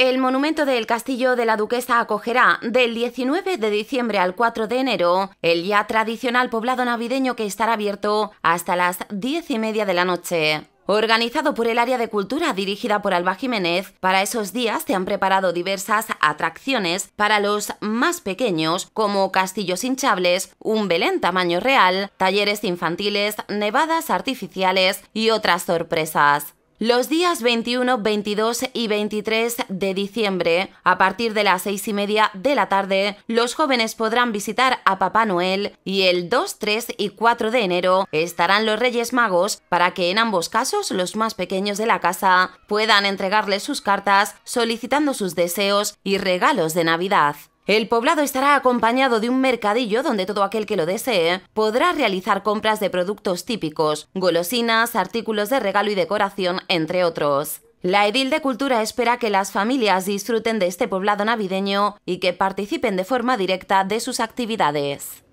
El monumento del Castillo de la Duquesa acogerá del 19 de diciembre al 4 de enero el ya tradicional poblado navideño que estará abierto hasta las 10 y media de la noche. Organizado por el área de cultura dirigida por Alba Jiménez, para esos días se han preparado diversas atracciones para los más pequeños, como castillos hinchables, un Belén tamaño real, talleres infantiles, nevadas artificiales y otras sorpresas. Los días 21, 22 y 23 de diciembre, a partir de las seis y media de la tarde, los jóvenes podrán visitar a Papá Noel y el 2, 3 y 4 de enero estarán los Reyes Magos para que en ambos casos los más pequeños de la casa puedan entregarles sus cartas solicitando sus deseos y regalos de Navidad. El poblado estará acompañado de un mercadillo donde todo aquel que lo desee podrá realizar compras de productos típicos, golosinas, artículos de regalo y decoración, entre otros. La Edil de Cultura espera que las familias disfruten de este poblado navideño y que participen de forma directa de sus actividades.